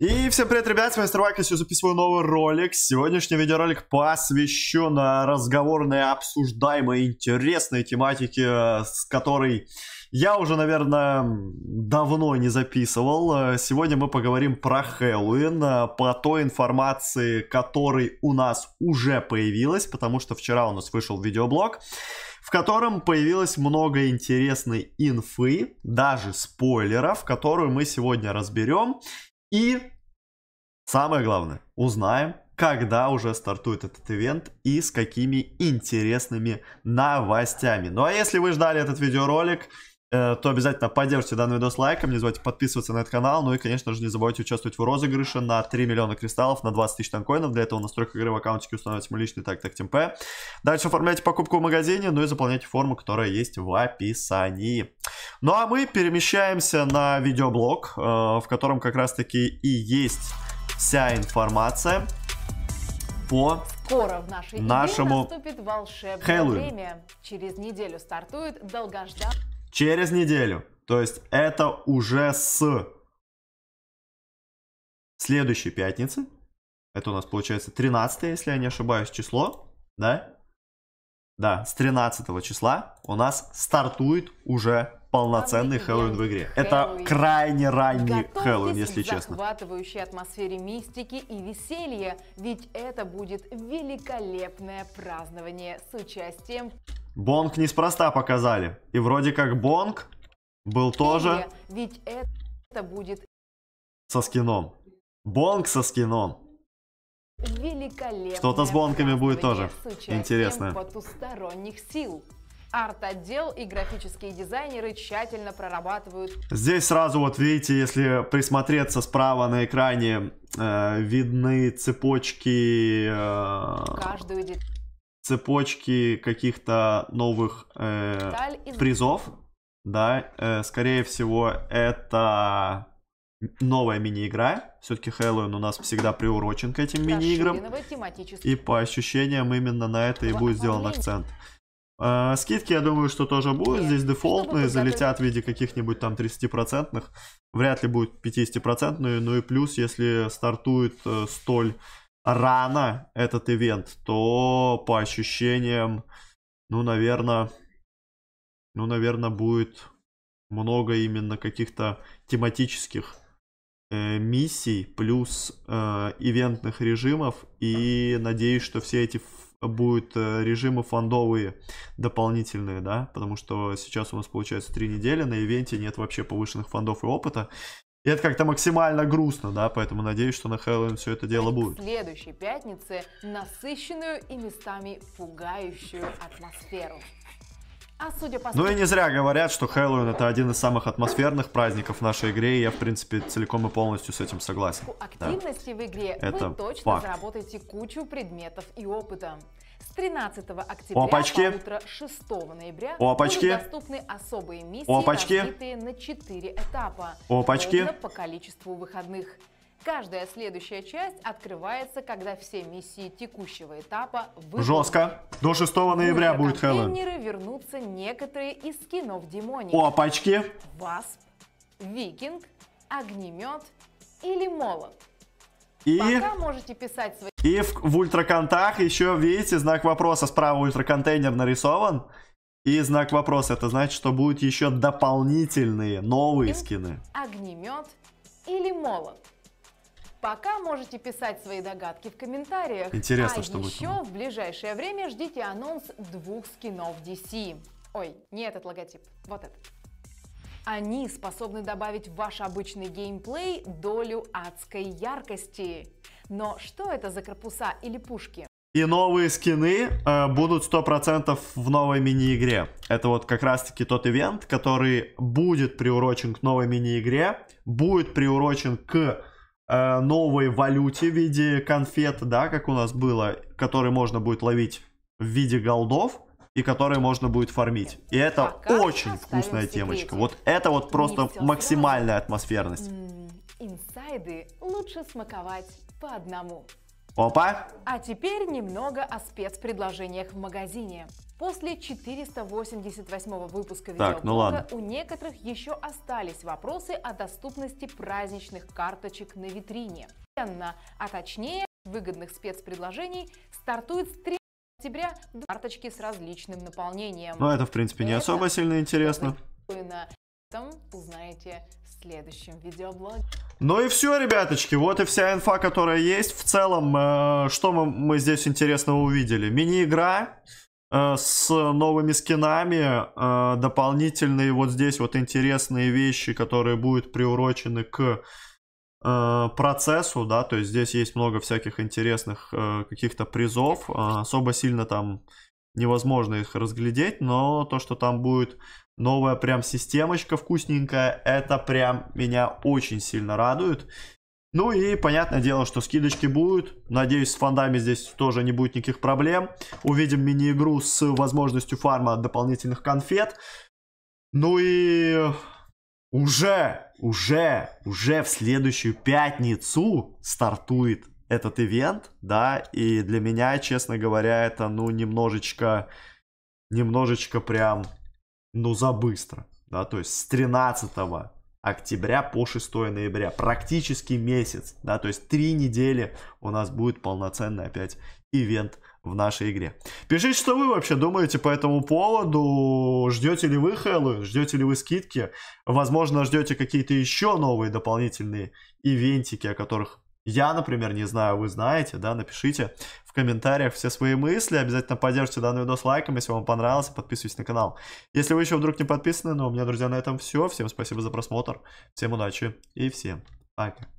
И всем привет, ребят, с вами Старвак, я записываю новый ролик. Сегодняшний видеоролик посвящен разговорной, обсуждаемой, интересной тематике, с которой я уже, наверное, давно не записывал. Сегодня мы поговорим про Хэллоуин, по той информации, которой у нас уже появилась, потому что вчера у нас вышел видеоблог, в котором появилось много интересной инфы, даже спойлеров, которую мы сегодня разберем. И самое главное, узнаем, когда уже стартует этот ивент и с какими интересными новостями. Ну а если вы ждали этот видеоролик, э, то обязательно поддержите данный видос лайком, не забывайте подписываться на этот канал, ну и, конечно же, не забывайте участвовать в розыгрыше на 3 миллиона кристаллов, на 20 тысяч танкоинов, для этого настройка игры в аккаунтике установите мой личный так так темп. Дальше оформляйте покупку в магазине, ну и заполняйте форму, которая есть в описании. Ну а мы перемещаемся на видеоблог, э, в котором как раз таки и есть вся информация по Скоро в нашей нашему Хэллоуин. время. Через неделю стартует долгожданный... Через неделю. То есть это уже с следующей пятницы. Это у нас получается 13, если я не ошибаюсь, число. Да? Да, с 13 числа у нас стартует уже полноценный Хэллоуин в игре. Хэллоуин. Это крайне ранний Готовьтесь Хэллоуин, если честно. захватывающей атмосфере мистики и веселья, ведь это будет великолепное празднование с участием... Бонг неспроста показали. И вроде как Бонг был тоже... Ведь это будет... Со скином. Бонг со скином. Великолепно. Что-то с бонками будет тоже. Интересно. потусторонних сил арт-отдел и графические дизайнеры тщательно прорабатывают. Здесь сразу вот видите, если присмотреться справа на экране, э, видны цепочки... Э, Каждую Цепочки каких-то новых э, из... призов. Да, э, скорее всего, это новая мини-игра. Все-таки Хэллоуин у нас всегда приурочен к этим мини-играм. И по ощущениям именно на это и будет сделан акцент. А, скидки, я думаю, что тоже будут. Здесь дефолтные залетят в виде каких-нибудь там 30-процентных. Вряд ли будет 50-процентные. Ну и плюс, если стартует э, столь рано этот ивент, то по ощущениям, ну, наверное, ну, наверное, будет много именно каких-то тематических э, миссий плюс э, ивентных режимов и надеюсь что все эти Будут э, режимы фондовые дополнительные, да, потому что сейчас у нас получается три недели, на ивенте нет вообще повышенных фондов и опыта. И это как-то максимально грустно, да, поэтому надеюсь, что на Хэллоуин все это дело будет. В следующей пятнице насыщенную и местами пугающую атмосферу. А судя по... Ну и не зря говорят, что Хэллоуин это один из самых атмосферных праздников в нашей игре, и я, в принципе, целиком и полностью с этим согласен. Активности да. в игре это вы точно факт. заработаете кучу предметов и опыта. С 13 октября Опачки. по утро 6 ноября Опачки. будут доступны особые миссии, Опачки. разбитые на 4 этапа, Опачки. по количеству выходных. Каждая следующая часть открывается, когда все миссии текущего этапа выполнены. Жестко. До 6 ноября будет а Хэллоуин. В вернутся некоторые из скинов Демоник. Опачки. Васп, Викинг, Огнемет или Молот. И... Пока можете писать свои... И в, в ультраконтах еще, видите, знак вопроса справа ультраконтейнер нарисован. И знак вопроса, это значит, что будут еще дополнительные новые скины. Огнемет или молот. Пока можете писать свои догадки в комментариях. Интересно, а что еще будет. в ближайшее время ждите анонс двух скинов DC. Ой, не этот логотип, вот этот. Они способны добавить в ваш обычный геймплей долю адской яркости. Но что это за корпуса или пушки? И новые скины э, будут 100% в новой мини-игре. Это вот как раз-таки тот ивент, который будет приурочен к новой мини-игре, будет приурочен к Э, новой валюте в виде конфет, да, как у нас было, которые можно будет ловить в виде голдов и которые можно будет фармить. И это Пока очень вкусная темочка. Вот это вот просто максимальная атмосферность. Инсайды лучше смаковать по одному. Опа! А теперь немного о спецпредложениях в магазине. После 488 выпуска так, ну ладно. у некоторых еще остались вопросы о доступности праздничных карточек на витрине. А точнее, выгодных спецпредложений стартует с 3 октября карточки с различным наполнением. Ну это в принципе не это особо сильно интересно этом узнаете в следующем видеоблоге. Ну и все, ребяточки, вот и вся инфа, которая есть. В целом, э, что мы, мы здесь интересного увидели? Мини-игра э, с новыми скинами, э, дополнительные вот здесь вот интересные вещи, которые будут приурочены к э, процессу, да, то есть здесь есть много всяких интересных э, каких-то призов, э, особо сильно там невозможно их разглядеть, но то, что там будет новая прям системочка вкусненькая. Это прям меня очень сильно радует. Ну и понятное дело, что скидочки будут. Надеюсь, с фондами здесь тоже не будет никаких проблем. Увидим мини-игру с возможностью фарма дополнительных конфет. Ну и уже, уже, уже в следующую пятницу стартует этот ивент, да, и для меня, честно говоря, это, ну, немножечко, немножечко прям но ну, за быстро. Да, то есть с 13 октября по 6 ноября, практически месяц, да, то есть три недели у нас будет полноценный опять ивент в нашей игре. Пишите, что вы вообще думаете по этому поводу, ждете ли вы Хэллоуин, ждете ли вы скидки, возможно, ждете какие-то еще новые дополнительные ивентики, о которых я, например, не знаю, вы знаете, да, напишите комментариях все свои мысли. Обязательно поддержите данный видос лайком, если вам понравился, подписывайтесь на канал. Если вы еще вдруг не подписаны, но у меня, друзья, на этом все. Всем спасибо за просмотр, всем удачи и всем пока.